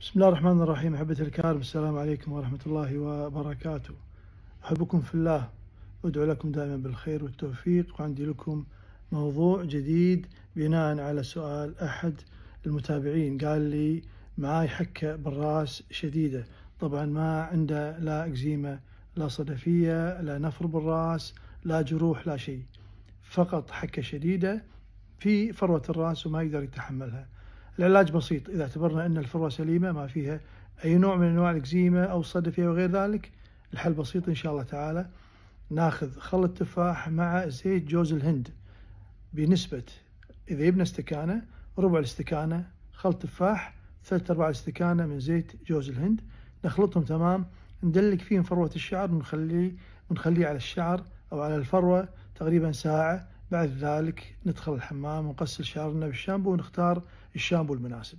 بسم الله الرحمن الرحيم أحبة الكارم السلام عليكم ورحمة الله وبركاته أحبكم في الله أدعو لكم دائما بالخير والتوفيق وعندي لكم موضوع جديد بناء على سؤال أحد المتابعين قال لي معاي حكة بالراس شديدة طبعا ما عنده لا اكزيما لا صدفية لا نفر بالراس لا جروح لا شيء فقط حكة شديدة في فروة الراس وما يقدر يتحملها العلاج بسيط إذا اعتبرنا أن الفروة سليمة ما فيها أي نوع من أنواع الإكزيما أو الصدفية وغير ذلك الحل بسيط إن شاء الله تعالى ناخذ خل التفاح مع زيت جوز الهند بنسبة إذا يبنى استكانة ربع الاستكانة خل تفاح ثلاث أرباع الاستكانة من زيت جوز الهند نخلطهم تمام ندلك فيهم فروة الشعر ونخليه ونخليه على الشعر أو على الفروة تقريبا ساعة بعد ذلك ندخل الحمام ونغسل شعرنا بالشامبو ونختار الشامبو المناسب